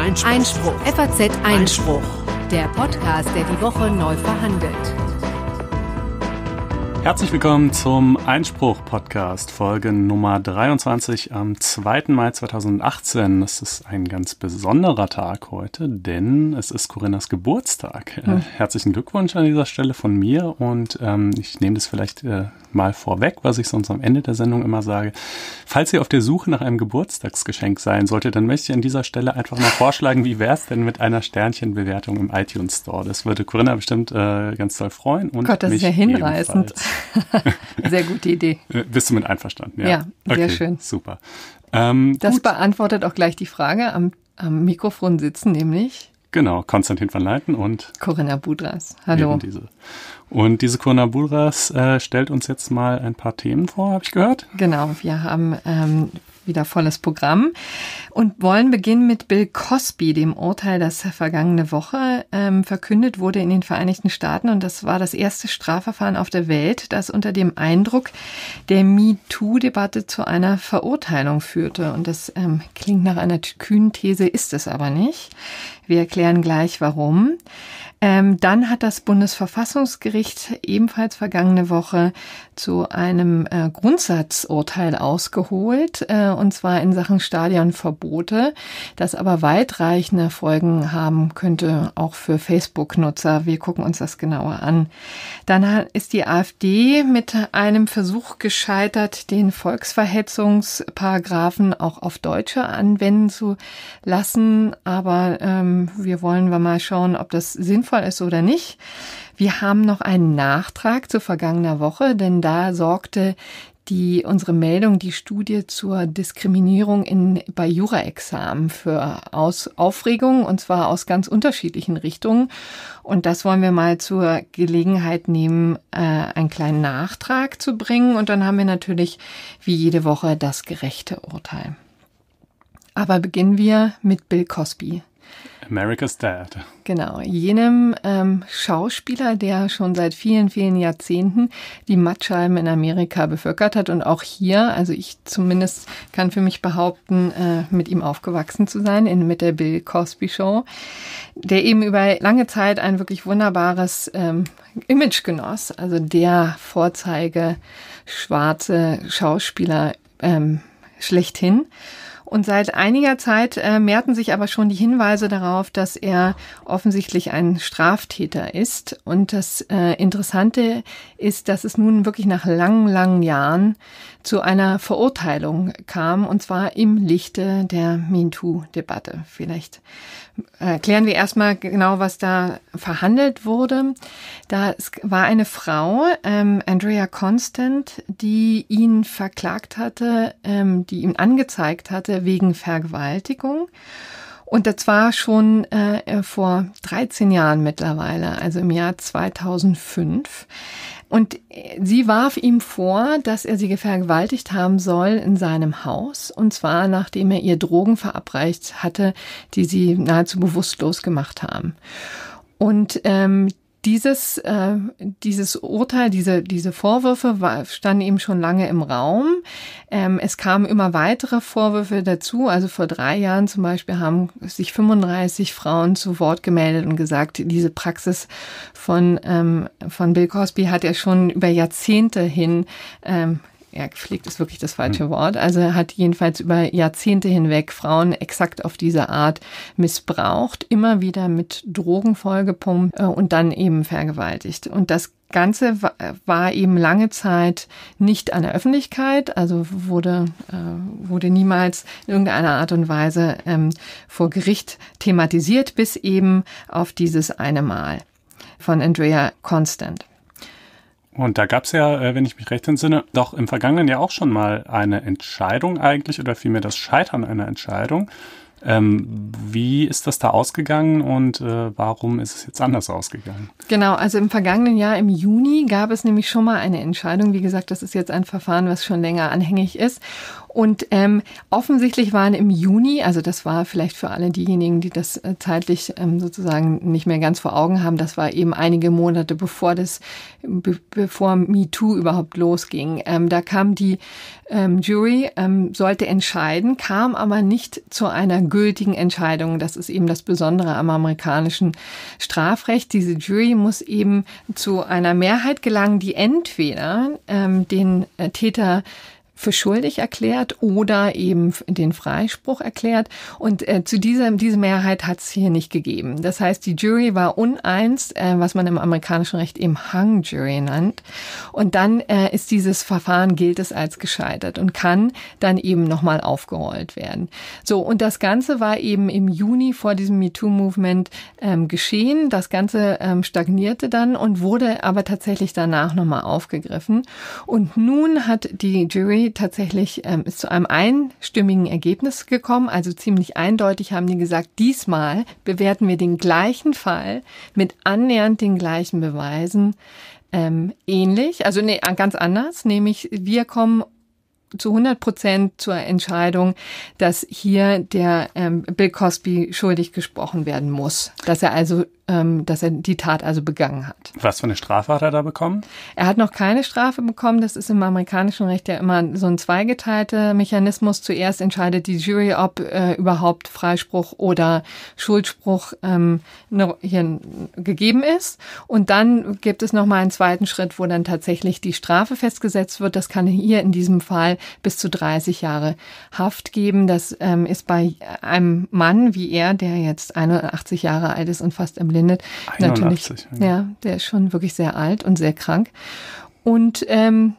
Einspruch. Einspruch. FAZ Einspruch. Der Podcast, der die Woche neu verhandelt. Herzlich willkommen zum Einspruch Podcast, Folge Nummer 23 am 2. Mai 2018. Es ist ein ganz besonderer Tag heute, denn es ist Corinnas Geburtstag. Mhm. Herzlichen Glückwunsch an dieser Stelle von mir und ähm, ich nehme das vielleicht äh, mal vorweg, was ich sonst am Ende der Sendung immer sage. Falls ihr auf der Suche nach einem Geburtstagsgeschenk sein solltet, dann möchte ich an dieser Stelle einfach mal vorschlagen, wie wäre es denn mit einer Sternchenbewertung im iTunes Store? Das würde Corinna bestimmt äh, ganz toll freuen. Und Gott, das mich ist ja hinreißend. Ebenfalls. sehr gute Idee. Äh, bist du mit einverstanden? Ja, ja sehr okay, schön. Super. Ähm, das gut. beantwortet auch gleich die Frage. Am, am, Mikrofon sitzen nämlich. Genau, Konstantin van Leiten und Corinna Budras. Hallo. Diese. Und diese Corinna Budras äh, stellt uns jetzt mal ein paar Themen vor, habe ich gehört. Genau, wir haben ähm, wieder volles Programm und wollen beginnen mit Bill Cosby, dem Urteil, das vergangene Woche ähm, verkündet wurde in den Vereinigten Staaten. Und das war das erste Strafverfahren auf der Welt, das unter dem Eindruck der MeToo-Debatte zu einer Verurteilung führte. Und das ähm, klingt nach einer kühnen These, ist es aber nicht. Wir erklären gleich, warum. Ähm, dann hat das Bundesverfassungsgericht ebenfalls vergangene Woche zu einem äh, Grundsatzurteil ausgeholt, äh, und zwar in Sachen Stadionverbote, das aber weitreichende Folgen haben könnte, auch für Facebook-Nutzer. Wir gucken uns das genauer an. Dann ist die AfD mit einem Versuch gescheitert, den Volksverhetzungsparagraphen auch auf Deutsche anwenden zu lassen. Aber ähm, wir wollen mal schauen, ob das sinnvoll sinnvoll ist oder nicht. Wir haben noch einen Nachtrag zu vergangener Woche, denn da sorgte die, unsere Meldung, die Studie zur Diskriminierung in, bei Jura-Examen für aus, Aufregung und zwar aus ganz unterschiedlichen Richtungen. Und das wollen wir mal zur Gelegenheit nehmen, äh, einen kleinen Nachtrag zu bringen. Und dann haben wir natürlich wie jede Woche das gerechte Urteil. Aber beginnen wir mit Bill Cosby. America's Dad. Genau, jenem ähm, Schauspieler, der schon seit vielen, vielen Jahrzehnten die Mattscheiben in Amerika bevölkert hat und auch hier, also ich zumindest kann für mich behaupten, äh, mit ihm aufgewachsen zu sein, in, mit der Bill Cosby Show, der eben über lange Zeit ein wirklich wunderbares ähm, Image genoss, also der Vorzeige schwarze Schauspieler ähm, schlechthin. Und seit einiger Zeit äh, mehrten sich aber schon die Hinweise darauf, dass er offensichtlich ein Straftäter ist. Und das äh, Interessante ist, dass es nun wirklich nach langen, langen Jahren zu einer Verurteilung kam, und zwar im Lichte der MeToo-Debatte. Vielleicht erklären wir erstmal genau, was da verhandelt wurde. Da war eine Frau, ähm, Andrea Constant, die ihn verklagt hatte, ähm, die ihn angezeigt hatte wegen Vergewaltigung. Und das war schon äh, vor 13 Jahren mittlerweile, also im Jahr 2005. Und äh, sie warf ihm vor, dass er sie vergewaltigt haben soll in seinem Haus, und zwar nachdem er ihr Drogen verabreicht hatte, die sie nahezu bewusstlos gemacht haben. Und ähm, dieses, äh, dieses Urteil, diese, diese Vorwürfe standen eben schon lange im Raum. Ähm, es kamen immer weitere Vorwürfe dazu. Also vor drei Jahren zum Beispiel haben sich 35 Frauen zu Wort gemeldet und gesagt, diese Praxis von, ähm, von Bill Cosby hat er schon über Jahrzehnte hin ähm, ja, gepflegt ist wirklich das falsche hm. Wort. Also er hat jedenfalls über Jahrzehnte hinweg Frauen exakt auf diese Art missbraucht, immer wieder mit Drogen vollgepumpt äh, und dann eben vergewaltigt. Und das Ganze war eben lange Zeit nicht an der Öffentlichkeit, also wurde, äh, wurde niemals in irgendeiner Art und Weise ähm, vor Gericht thematisiert, bis eben auf dieses eine Mal von Andrea Constant. Und da gab es ja, äh, wenn ich mich recht entsinne, doch im vergangenen Jahr auch schon mal eine Entscheidung eigentlich oder vielmehr das Scheitern einer Entscheidung. Ähm, wie ist das da ausgegangen und äh, warum ist es jetzt anders ausgegangen? Genau, also im vergangenen Jahr im Juni gab es nämlich schon mal eine Entscheidung. Wie gesagt, das ist jetzt ein Verfahren, was schon länger anhängig ist. Und ähm, offensichtlich waren im Juni, also das war vielleicht für alle diejenigen, die das äh, zeitlich ähm, sozusagen nicht mehr ganz vor Augen haben, das war eben einige Monate bevor das, be bevor MeToo überhaupt losging. Ähm, da kam die ähm, Jury, ähm, sollte entscheiden, kam aber nicht zu einer gültigen Entscheidung. Das ist eben das Besondere am amerikanischen Strafrecht. Diese Jury muss eben zu einer Mehrheit gelangen, die entweder ähm, den äh, Täter für schuldig erklärt oder eben den Freispruch erklärt. Und äh, zu dieser diese Mehrheit hat es hier nicht gegeben. Das heißt, die Jury war uneins, äh, was man im amerikanischen Recht eben Hung Jury nennt. Und dann äh, ist dieses Verfahren gilt es als gescheitert und kann dann eben nochmal aufgerollt werden. So und das Ganze war eben im Juni vor diesem MeToo-Movement ähm, geschehen. Das Ganze ähm, stagnierte dann und wurde aber tatsächlich danach nochmal aufgegriffen. Und nun hat die Jury tatsächlich ähm, ist zu einem einstimmigen Ergebnis gekommen. Also ziemlich eindeutig haben die gesagt, diesmal bewerten wir den gleichen Fall mit annähernd den gleichen Beweisen ähm, ähnlich. Also nee, äh, ganz anders, nämlich wir kommen zu 100 Prozent zur Entscheidung, dass hier der ähm, Bill Cosby schuldig gesprochen werden muss, dass er also ähm, dass er die Tat also begangen hat. Was für eine Strafe hat er da bekommen? Er hat noch keine Strafe bekommen. Das ist im amerikanischen Recht ja immer so ein zweigeteilter Mechanismus. Zuerst entscheidet die Jury, ob äh, überhaupt Freispruch oder Schuldspruch ähm, hier gegeben ist. Und dann gibt es nochmal einen zweiten Schritt, wo dann tatsächlich die Strafe festgesetzt wird. Das kann hier in diesem Fall bis zu 30 Jahre Haft geben. Das ähm, ist bei einem Mann wie er, der jetzt 81 Jahre alt ist und fast im verbindet. 81, Natürlich, ja. ja, der ist schon wirklich sehr alt und sehr krank. Und ähm,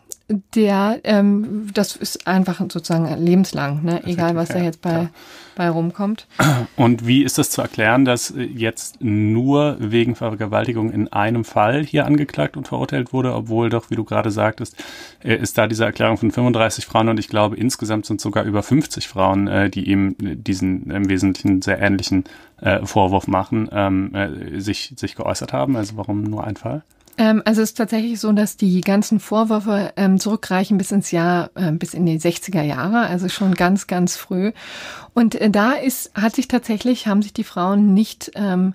der, ähm, das ist einfach sozusagen lebenslang, ne? egal was da jetzt bei, bei rumkommt. Und wie ist das zu erklären, dass jetzt nur wegen Vergewaltigung in einem Fall hier angeklagt und verurteilt wurde, obwohl doch, wie du gerade sagtest, äh, ist da diese Erklärung von 35 Frauen und ich glaube insgesamt sind sogar über 50 Frauen, äh, die ihm diesen im Wesentlichen sehr ähnlichen äh, Vorwurf machen, ähm, sich, sich geäußert haben. Also warum nur ein Fall? Ähm, also es ist tatsächlich so, dass die ganzen Vorwürfe ähm, zurückreichen bis ins Jahr, äh, bis in die 60er Jahre, also schon ganz, ganz früh. Und äh, da ist, hat sich tatsächlich, haben sich die Frauen nicht ähm,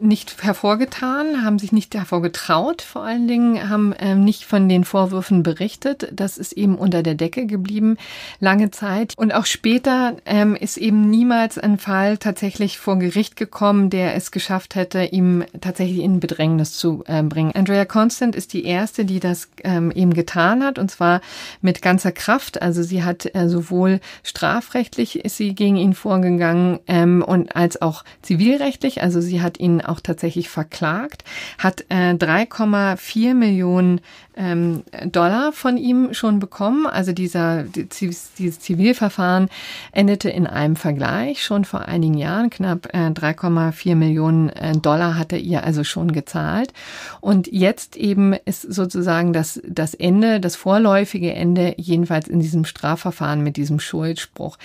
nicht hervorgetan, haben sich nicht hervorgetraut, vor allen Dingen haben ähm, nicht von den Vorwürfen berichtet. Das ist eben unter der Decke geblieben, lange Zeit. Und auch später ähm, ist eben niemals ein Fall tatsächlich vor Gericht gekommen, der es geschafft hätte, ihm tatsächlich in Bedrängnis zu äh, bringen. Andrea Constant ist die erste, die das ähm, eben getan hat, und zwar mit ganzer Kraft. Also sie hat äh, sowohl strafrechtlich ist sie gegen ihn vorgegangen ähm, und als auch zivilrechtlich. Also sie hat ihn auch auch tatsächlich verklagt, hat äh, 3,4 Millionen ähm, Dollar von ihm schon bekommen. Also dieser, dieses Zivilverfahren endete in einem Vergleich schon vor einigen Jahren. Knapp äh, 3,4 Millionen äh, Dollar hat er ihr also schon gezahlt. Und jetzt eben ist sozusagen das, das Ende, das vorläufige Ende, jedenfalls in diesem Strafverfahren mit diesem Schuldspruch.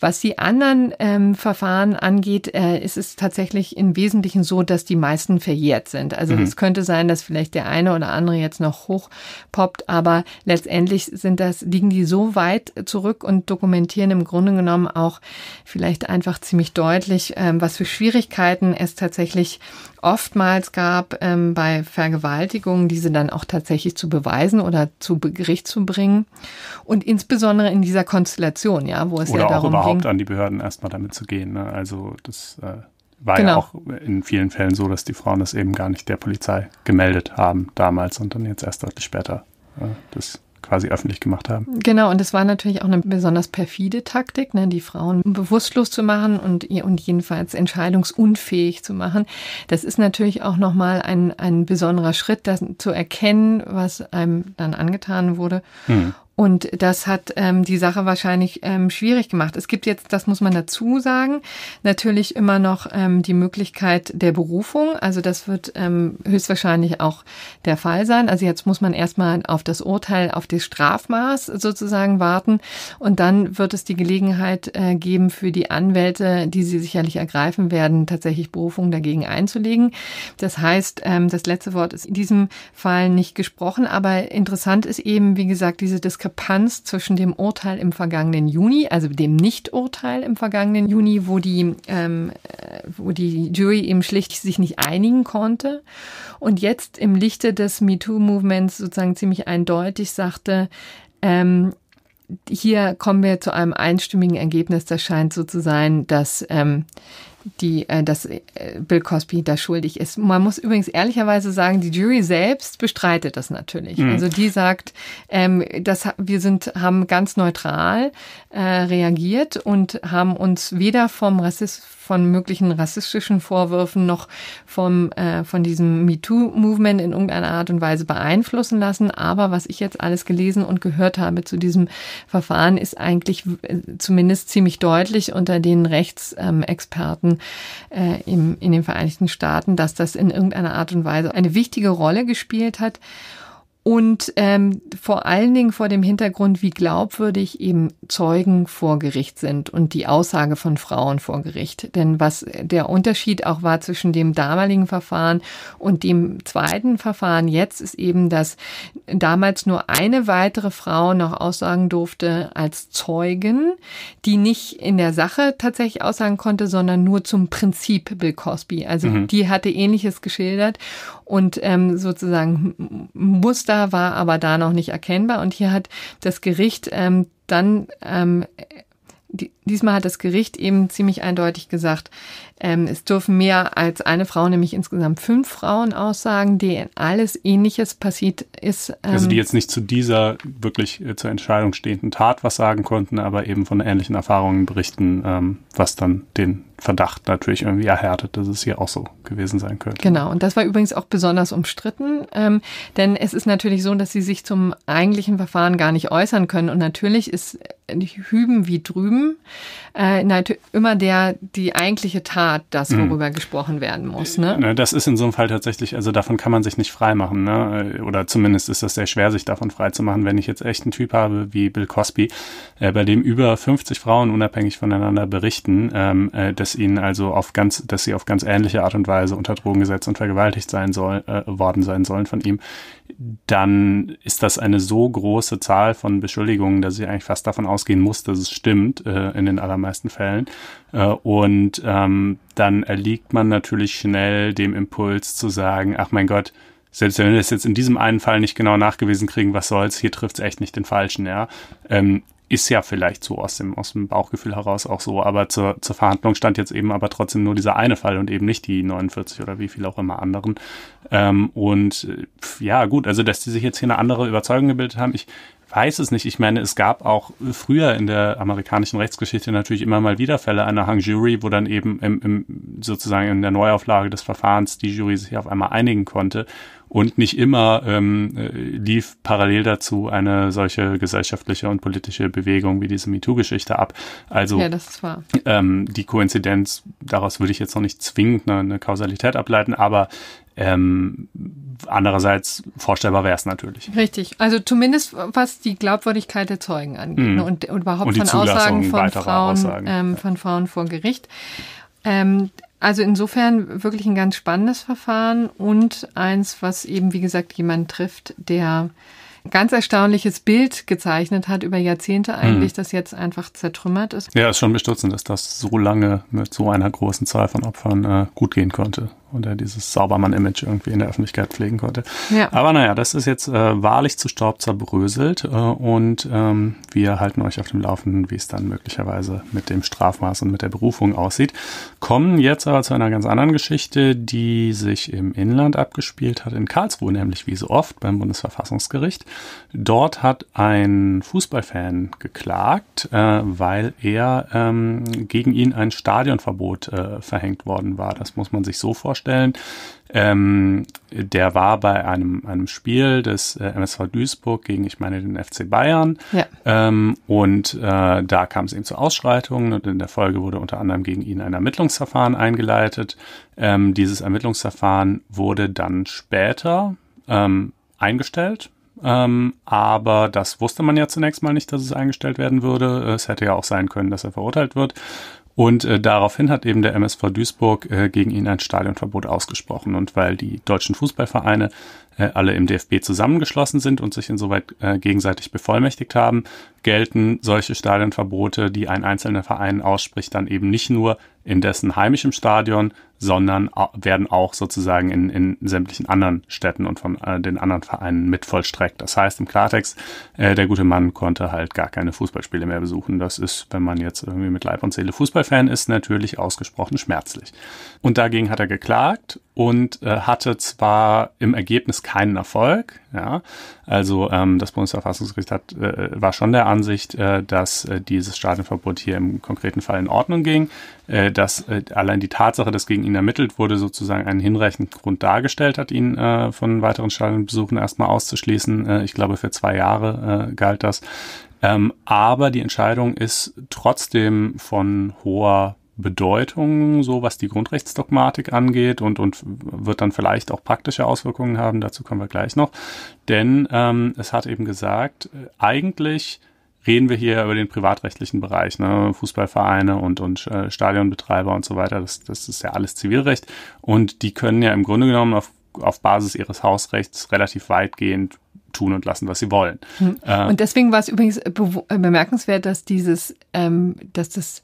Was die anderen ähm, Verfahren angeht, äh, ist es tatsächlich im Wesentlichen so, so, dass die meisten verjährt sind. Also mhm. es könnte sein, dass vielleicht der eine oder andere jetzt noch hochpoppt, aber letztendlich sind das, liegen die so weit zurück und dokumentieren im Grunde genommen auch vielleicht einfach ziemlich deutlich, ähm, was für Schwierigkeiten es tatsächlich oftmals gab ähm, bei Vergewaltigungen, diese dann auch tatsächlich zu beweisen oder zu Gericht zu bringen. Und insbesondere in dieser Konstellation, ja, wo es oder ja darum auch überhaupt ging, an die Behörden erstmal damit zu gehen. Ne? Also das äh war genau. ja auch in vielen Fällen so, dass die Frauen das eben gar nicht der Polizei gemeldet haben damals und dann jetzt erst deutlich später äh, das quasi öffentlich gemacht haben. Genau, und das war natürlich auch eine besonders perfide Taktik, ne, die Frauen bewusstlos zu machen und, und jedenfalls entscheidungsunfähig zu machen. Das ist natürlich auch nochmal ein, ein besonderer Schritt, das zu erkennen, was einem dann angetan wurde. Hm. Und das hat ähm, die Sache wahrscheinlich ähm, schwierig gemacht. Es gibt jetzt, das muss man dazu sagen, natürlich immer noch ähm, die Möglichkeit der Berufung. Also das wird ähm, höchstwahrscheinlich auch der Fall sein. Also jetzt muss man erstmal auf das Urteil, auf das Strafmaß sozusagen warten. Und dann wird es die Gelegenheit äh, geben für die Anwälte, die sie sicherlich ergreifen werden, tatsächlich Berufung dagegen einzulegen. Das heißt, ähm, das letzte Wort ist in diesem Fall nicht gesprochen. Aber interessant ist eben, wie gesagt, diese Diskrepanz Diskrepanz zwischen dem Urteil im vergangenen Juni, also dem Nichturteil im vergangenen Juni, wo die, ähm, äh, wo die Jury eben schlicht sich nicht einigen konnte, und jetzt im Lichte des MeToo-Movements sozusagen ziemlich eindeutig sagte, ähm, hier kommen wir zu einem einstimmigen Ergebnis. Das scheint so zu sein, dass ähm, die, äh, dass äh, Bill Cosby da schuldig ist. Man muss übrigens ehrlicherweise sagen, die Jury selbst bestreitet das natürlich. Mhm. Also die sagt, ähm, das, wir sind, haben ganz neutral äh, reagiert und haben uns weder vom Rassist von möglichen rassistischen Vorwürfen noch vom, äh, von diesem MeToo-Movement in irgendeiner Art und Weise beeinflussen lassen. Aber was ich jetzt alles gelesen und gehört habe zu diesem Verfahren, ist eigentlich äh, zumindest ziemlich deutlich unter den Rechtsexperten äh, im, in den Vereinigten Staaten, dass das in irgendeiner Art und Weise eine wichtige Rolle gespielt hat und ähm, vor allen Dingen vor dem Hintergrund, wie glaubwürdig eben Zeugen vor Gericht sind und die Aussage von Frauen vor Gericht. Denn was der Unterschied auch war zwischen dem damaligen Verfahren und dem zweiten Verfahren jetzt, ist eben, dass damals nur eine weitere Frau noch aussagen durfte als Zeugen, die nicht in der Sache tatsächlich aussagen konnte, sondern nur zum Prinzip Bill Cosby. Also mhm. die hatte ähnliches geschildert und ähm, sozusagen musste Muster war aber da noch nicht erkennbar. Und hier hat das Gericht ähm, dann ähm, diesmal hat das Gericht eben ziemlich eindeutig gesagt, ähm, es dürfen mehr als eine Frau, nämlich insgesamt fünf Frauen aussagen, denen alles Ähnliches passiert ist. Ähm, also die ähm, jetzt nicht zu dieser wirklich äh, zur Entscheidung stehenden Tat was sagen konnten, aber eben von ähnlichen Erfahrungen berichten, ähm, was dann den Verdacht natürlich irgendwie erhärtet, dass es hier auch so gewesen sein könnte. Genau, und das war übrigens auch besonders umstritten, ähm, denn es ist natürlich so, dass sie sich zum eigentlichen Verfahren gar nicht äußern können. Und natürlich ist äh, hüben wie drüben äh, immer der die eigentliche Tat Tat das, hm. worüber mhm. gesprochen werden muss. Ne? Das ist in so einem Fall tatsächlich, also davon kann man sich nicht freimachen. Ne? Oder zumindest ist das sehr schwer, sich davon freizumachen, wenn ich jetzt echt einen Typ habe wie Bill Cosby, äh, bei dem über 50 Frauen unabhängig voneinander berichten, ähm, äh, dass ihnen also auf ganz, dass sie auf ganz ähnliche Art und Weise unter Drogen gesetzt und vergewaltigt sein soll, äh, worden sein sollen von ihm dann ist das eine so große Zahl von Beschuldigungen, dass ich eigentlich fast davon ausgehen muss, dass es stimmt, äh, in den allermeisten Fällen. Äh, und ähm, dann erliegt man natürlich schnell dem Impuls zu sagen, ach mein Gott, selbst wenn wir das jetzt in diesem einen Fall nicht genau nachgewiesen kriegen, was soll's, hier trifft's echt nicht den Falschen, ja. Ähm, ist ja vielleicht so aus dem, aus dem Bauchgefühl heraus auch so, aber zur, zur Verhandlung stand jetzt eben aber trotzdem nur dieser eine Fall und eben nicht die 49 oder wie viel auch immer anderen. Ähm, und äh, ja, gut, also dass die sich jetzt hier eine andere Überzeugung gebildet haben, ich weiß es nicht. Ich meine, es gab auch früher in der amerikanischen Rechtsgeschichte natürlich immer mal wieder Fälle einer Hung Jury, wo dann eben im, im, sozusagen in der Neuauflage des Verfahrens die Jury sich auf einmal einigen konnte. Und nicht immer ähm, äh, lief parallel dazu eine solche gesellschaftliche und politische Bewegung wie diese MeToo-Geschichte ab. Also ja, das ähm, die Koinzidenz, daraus würde ich jetzt noch nicht zwingend eine, eine Kausalität ableiten, aber ähm, andererseits vorstellbar wäre es natürlich. Richtig. Also zumindest was die Glaubwürdigkeit der Zeugen angeht mhm. Ne, und, und, überhaupt und von Aussagen von Frauen, Aussagen. Ähm, ja. von Frauen vor Gericht. Ähm, also insofern wirklich ein ganz spannendes Verfahren und eins, was eben, wie gesagt, jemand trifft, der ganz erstaunliches Bild gezeichnet hat über Jahrzehnte hm. eigentlich, hm. das jetzt einfach zertrümmert ist. Ja, ist schon bestürzend, dass das so lange mit so einer großen Zahl von Opfern äh, gut gehen konnte oder dieses Saubermann-Image irgendwie in der Öffentlichkeit pflegen konnte. Ja. Aber naja, das ist jetzt äh, wahrlich zu Staub zerbröselt äh, und ähm, wir halten euch auf dem Laufenden, wie es dann möglicherweise mit dem Strafmaß und mit der Berufung aussieht. Kommen jetzt aber zu einer ganz anderen Geschichte, die sich im Inland abgespielt hat, in Karlsruhe nämlich wie so oft beim Bundesverfassungsgericht. Dort hat ein Fußballfan geklagt, äh, weil er ähm, gegen ihn ein Stadionverbot äh, verhängt worden war. Das muss man sich so vorstellen vorstellen. Ähm, der war bei einem, einem Spiel des äh, MSV Duisburg gegen, ich meine, den FC Bayern. Ja. Ähm, und äh, da kam es eben zu Ausschreitungen und in der Folge wurde unter anderem gegen ihn ein Ermittlungsverfahren eingeleitet. Ähm, dieses Ermittlungsverfahren wurde dann später ähm, eingestellt. Ähm, aber das wusste man ja zunächst mal nicht, dass es eingestellt werden würde. Es hätte ja auch sein können, dass er verurteilt wird. Und äh, daraufhin hat eben der MSV Duisburg äh, gegen ihn ein Stadionverbot ausgesprochen. Und weil die deutschen Fußballvereine äh, alle im DFB zusammengeschlossen sind und sich insoweit äh, gegenseitig bevollmächtigt haben, gelten solche Stadionverbote, die ein einzelner Verein ausspricht, dann eben nicht nur in dessen heimischem Stadion, sondern werden auch sozusagen in, in sämtlichen anderen Städten und von äh, den anderen Vereinen mit vollstreckt. Das heißt im Klartext, äh, der gute Mann konnte halt gar keine Fußballspiele mehr besuchen. Das ist, wenn man jetzt irgendwie mit Leib und Seele Fußballfan ist, natürlich ausgesprochen schmerzlich. Und dagegen hat er geklagt und äh, hatte zwar im Ergebnis keinen Erfolg. Ja? Also ähm, das Bundesverfassungsgericht hat, äh, war schon der Ansicht, äh, dass äh, dieses Stadionverbot hier im konkreten Fall in Ordnung ging, äh, dass äh, allein die Tatsache, dass gegen ihn ermittelt wurde, sozusagen einen hinreichenden Grund dargestellt hat, ihn äh, von weiteren Stadionbesuchen erstmal auszuschließen. Äh, ich glaube, für zwei Jahre äh, galt das. Ähm, aber die Entscheidung ist trotzdem von hoher Bedeutung, so was die Grundrechtsdogmatik angeht und, und wird dann vielleicht auch praktische Auswirkungen haben, dazu kommen wir gleich noch. Denn ähm, es hat eben gesagt, äh, eigentlich reden wir hier über den privatrechtlichen Bereich, ne? Fußballvereine und, und äh, Stadionbetreiber und so weiter, das, das ist ja alles Zivilrecht und die können ja im Grunde genommen auf, auf Basis ihres Hausrechts relativ weitgehend tun und lassen, was sie wollen. Hm. Äh, und deswegen war es übrigens bemerkenswert, dass dieses, ähm, dass das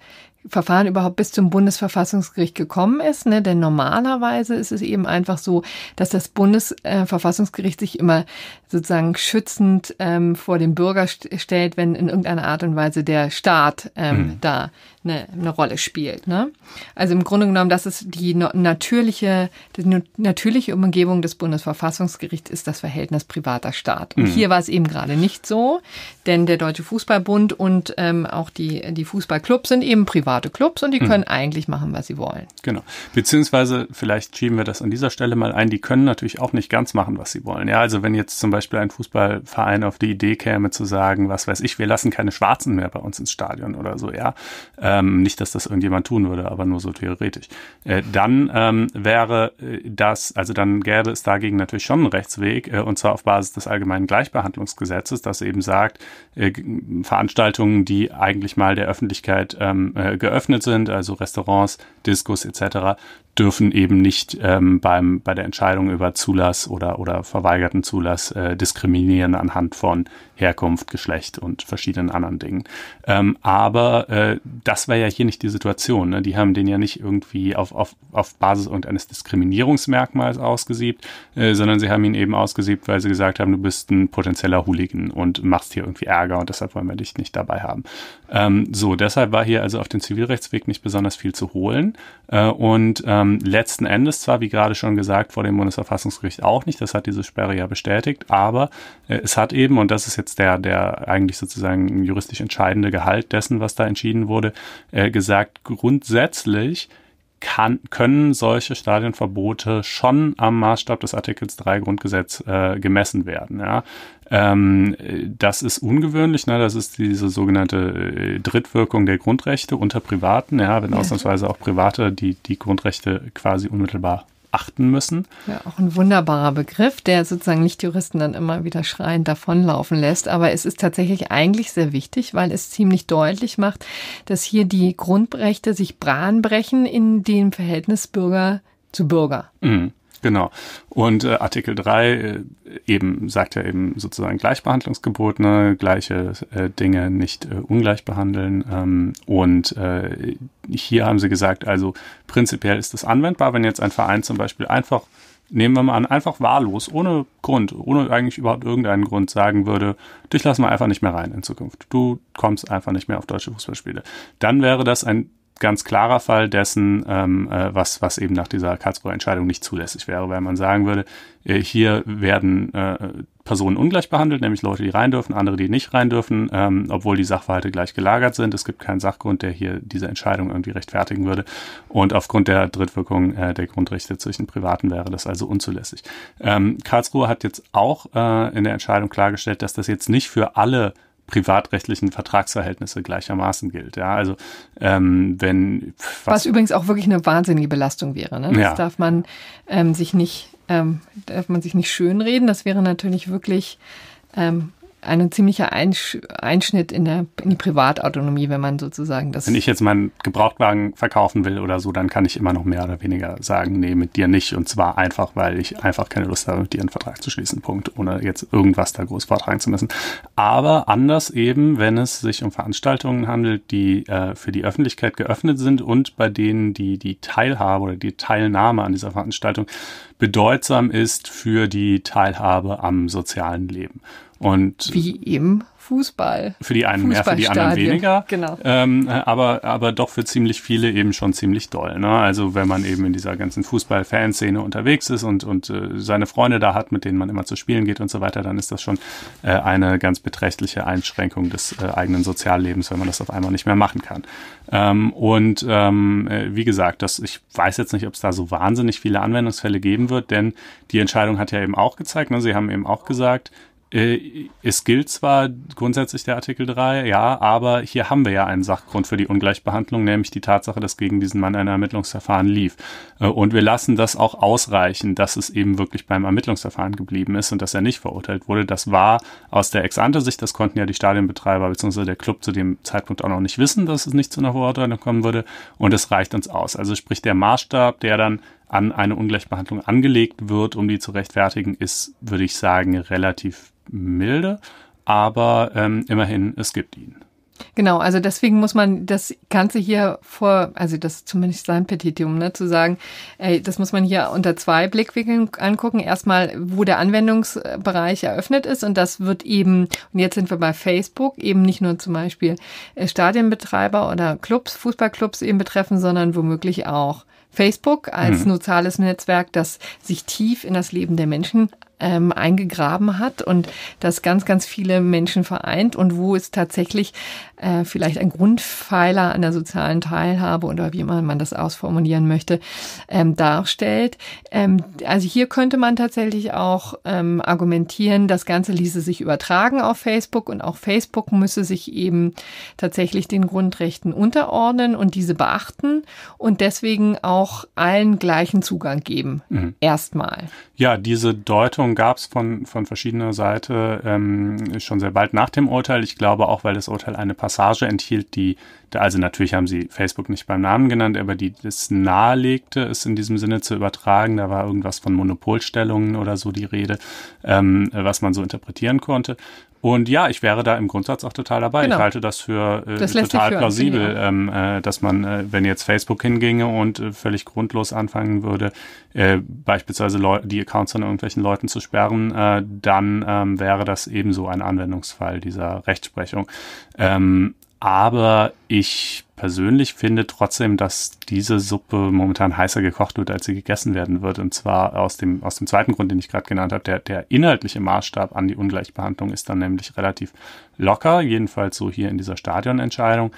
Verfahren überhaupt bis zum Bundesverfassungsgericht gekommen ist. Ne? Denn normalerweise ist es eben einfach so, dass das Bundesverfassungsgericht sich immer sozusagen schützend ähm, vor den Bürger st stellt, wenn in irgendeiner Art und Weise der Staat ähm, mhm. da eine, eine Rolle spielt. Ne? Also im Grunde genommen, das ist die natürliche, die natürliche Umgebung des Bundesverfassungsgerichts ist das Verhältnis privater Staat. Und mhm. hier war es eben gerade nicht so, denn der Deutsche Fußballbund und ähm, auch die, die Fußballclubs sind eben private Clubs und die mhm. können eigentlich machen, was sie wollen. Genau. Beziehungsweise, vielleicht schieben wir das an dieser Stelle mal ein, die können natürlich auch nicht ganz machen, was sie wollen. Ja, also wenn jetzt zum Beispiel ein Fußballverein auf die Idee käme zu sagen, was weiß ich, wir lassen keine Schwarzen mehr bei uns ins Stadion oder so, ja. Äh, ähm, nicht, dass das irgendjemand tun würde, aber nur so theoretisch. Äh, dann ähm, wäre äh, das, also dann gäbe es dagegen natürlich schon einen Rechtsweg, äh, und zwar auf Basis des allgemeinen Gleichbehandlungsgesetzes, das eben sagt, äh, Veranstaltungen, die eigentlich mal der Öffentlichkeit ähm, äh, geöffnet sind, also Restaurants, Diskos etc., dürfen eben nicht ähm, beim, bei der Entscheidung über Zulass oder, oder verweigerten Zulass äh, diskriminieren anhand von Herkunft, Geschlecht und verschiedenen anderen Dingen. Ähm, aber äh, das das war ja hier nicht die Situation. Ne? Die haben den ja nicht irgendwie auf, auf, auf Basis irgendeines Diskriminierungsmerkmals ausgesiebt, äh, sondern sie haben ihn eben ausgesiebt, weil sie gesagt haben, du bist ein potenzieller Hooligan und machst hier irgendwie Ärger und deshalb wollen wir dich nicht dabei haben. Ähm, so, deshalb war hier also auf dem Zivilrechtsweg nicht besonders viel zu holen. Äh, und ähm, letzten Endes zwar, wie gerade schon gesagt, vor dem Bundesverfassungsgericht auch nicht, das hat diese Sperre ja bestätigt, aber äh, es hat eben, und das ist jetzt der, der eigentlich sozusagen juristisch entscheidende Gehalt dessen, was da entschieden wurde, äh, gesagt, grundsätzlich kann, können solche Stadienverbote schon am Maßstab des Artikels 3 Grundgesetz äh, gemessen werden. Ja? Ähm, das ist ungewöhnlich, ne? das ist diese sogenannte äh, Drittwirkung der Grundrechte unter Privaten, ja? wenn ja. ausnahmsweise auch Private die, die Grundrechte quasi unmittelbar achten müssen. Ja, auch ein wunderbarer Begriff, der sozusagen Nichtjuristen dann immer wieder schreiend davonlaufen lässt. Aber es ist tatsächlich eigentlich sehr wichtig, weil es ziemlich deutlich macht, dass hier die Grundrechte sich Bran in dem Verhältnis Bürger zu Bürger. Mhm. Genau. Und äh, Artikel 3 äh, eben sagt ja eben sozusagen Gleichbehandlungsgebot, ne? gleiche äh, Dinge nicht äh, ungleich behandeln. Ähm, und äh, hier haben sie gesagt, also prinzipiell ist das anwendbar, wenn jetzt ein Verein zum Beispiel einfach, nehmen wir mal an, einfach wahllos, ohne Grund, ohne eigentlich überhaupt irgendeinen Grund sagen würde, dich lassen wir einfach nicht mehr rein in Zukunft. Du kommst einfach nicht mehr auf deutsche Fußballspiele. Dann wäre das ein ganz klarer Fall dessen, ähm, äh, was, was eben nach dieser Karlsruher Entscheidung nicht zulässig wäre, weil man sagen würde, äh, hier werden äh, Personen ungleich behandelt, nämlich Leute, die rein dürfen, andere, die nicht rein dürfen, ähm, obwohl die Sachverhalte gleich gelagert sind. Es gibt keinen Sachgrund, der hier diese Entscheidung irgendwie rechtfertigen würde. Und aufgrund der Drittwirkung äh, der Grundrechte zwischen Privaten wäre das also unzulässig. Ähm, Karlsruhe hat jetzt auch äh, in der Entscheidung klargestellt, dass das jetzt nicht für alle privatrechtlichen Vertragsverhältnisse gleichermaßen gilt. Ja, also ähm, wenn was, was, übrigens auch wirklich eine wahnsinnige Belastung wäre. Ne? Das ja. darf man ähm, sich nicht ähm, darf man sich nicht schönreden. Das wäre natürlich wirklich ähm, ein ziemlicher Einschnitt in, der, in die Privatautonomie, wenn man sozusagen das. Wenn ich jetzt meinen Gebrauchtwagen verkaufen will oder so, dann kann ich immer noch mehr oder weniger sagen, nee, mit dir nicht. Und zwar einfach, weil ich einfach keine Lust habe, mit dir einen Vertrag zu schließen. Punkt. Ohne jetzt irgendwas da groß vortragen zu müssen. Aber anders eben, wenn es sich um Veranstaltungen handelt, die äh, für die Öffentlichkeit geöffnet sind und bei denen die, die Teilhabe oder die Teilnahme an dieser Veranstaltung bedeutsam ist für die Teilhabe am sozialen Leben. Und Wie im Fußball. Für die einen mehr, für die anderen weniger. Genau. Ähm, aber, aber doch für ziemlich viele eben schon ziemlich doll. Ne? Also wenn man eben in dieser ganzen Fußball-Fanszene unterwegs ist und, und äh, seine Freunde da hat, mit denen man immer zu spielen geht und so weiter, dann ist das schon äh, eine ganz beträchtliche Einschränkung des äh, eigenen Soziallebens, wenn man das auf einmal nicht mehr machen kann. Ähm, und ähm, äh, wie gesagt, das, ich weiß jetzt nicht, ob es da so wahnsinnig viele Anwendungsfälle geben wird, denn die Entscheidung hat ja eben auch gezeigt, ne? sie haben eben auch gesagt, äh, es gilt zwar grundsätzlich der Artikel 3, ja, aber hier haben wir ja einen Sachgrund für die Ungleichbehandlung, nämlich die Tatsache, dass gegen diesen Mann ein Ermittlungsverfahren lief. Äh, und wir lassen das auch ausreichen, dass es eben wirklich beim Ermittlungsverfahren geblieben ist und dass er nicht verurteilt wurde. Das war aus der Ex-Ante-Sicht, das konnten ja die Stadionbetreiber bzw. der Club zu dem Zeitpunkt auch noch nicht wissen, dass es nicht zu einer Verurteilung kommen würde. Und es reicht uns aus. Also sprich, der Maßstab, der dann an eine Ungleichbehandlung angelegt wird, um die zu rechtfertigen, ist, würde ich sagen, relativ milde. Aber ähm, immerhin, es gibt ihn. Genau, also deswegen muss man das Ganze hier vor, also das zumindest sein Petitum, ne, zu sagen, ey, das muss man hier unter zwei Blickwinkeln angucken. Erstmal, wo der Anwendungsbereich eröffnet ist und das wird eben, und jetzt sind wir bei Facebook, eben nicht nur zum Beispiel äh, Stadienbetreiber oder Clubs, Fußballclubs eben betreffen, sondern womöglich auch Facebook als mhm. soziales Netzwerk, das sich tief in das Leben der Menschen ähm, eingegraben hat und das ganz, ganz viele Menschen vereint und wo es tatsächlich äh, vielleicht ein Grundpfeiler an der sozialen Teilhabe oder wie immer man das ausformulieren möchte, ähm, darstellt. Ähm, also hier könnte man tatsächlich auch ähm, argumentieren, das Ganze ließe sich übertragen auf Facebook und auch Facebook müsse sich eben tatsächlich den Grundrechten unterordnen und diese beachten und deswegen auch allen gleichen Zugang geben. Mhm. Erstmal. Ja, diese Deutung Forderungen gab es von, von verschiedener Seite ähm, schon sehr bald nach dem Urteil. Ich glaube auch, weil das Urteil eine Passage enthielt, die, also natürlich haben sie Facebook nicht beim Namen genannt, aber die das nahelegte, es in diesem Sinne zu übertragen. Da war irgendwas von Monopolstellungen oder so die Rede, ähm, was man so interpretieren konnte. Und ja, ich wäre da im Grundsatz auch total dabei. Genau. Ich halte das für äh, das total für plausibel, ähm, äh, dass man, äh, wenn jetzt Facebook hinginge und äh, völlig grundlos anfangen würde, äh, beispielsweise Leu die Accounts von irgendwelchen Leuten zu sperren, äh, dann ähm, wäre das ebenso ein Anwendungsfall dieser Rechtsprechung. Ähm, aber ich persönlich finde trotzdem, dass diese Suppe momentan heißer gekocht wird, als sie gegessen werden wird. Und zwar aus dem, aus dem zweiten Grund, den ich gerade genannt habe. Der, der inhaltliche Maßstab an die Ungleichbehandlung ist dann nämlich relativ locker, jedenfalls so hier in dieser Stadionentscheidung.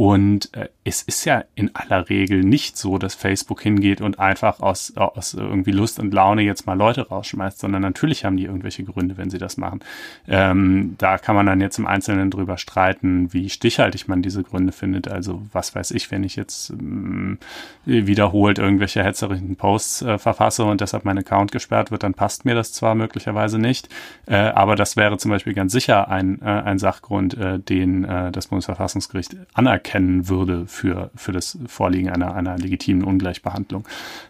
Und äh, es ist ja in aller Regel nicht so, dass Facebook hingeht und einfach aus, aus irgendwie Lust und Laune jetzt mal Leute rausschmeißt, sondern natürlich haben die irgendwelche Gründe, wenn sie das machen. Ähm, da kann man dann jetzt im Einzelnen drüber streiten, wie stichhaltig man diese Gründe findet. Also was weiß ich, wenn ich jetzt ähm, wiederholt irgendwelche hetzerischen Posts äh, verfasse und deshalb mein Account gesperrt wird, dann passt mir das zwar möglicherweise nicht, äh, aber das wäre zum Beispiel ganz sicher ein, äh, ein Sachgrund, äh, den äh, das Bundesverfassungsgericht anerkennt erkennen würde für, für das Vorliegen einer, einer legitimen Ungleichbehandlung.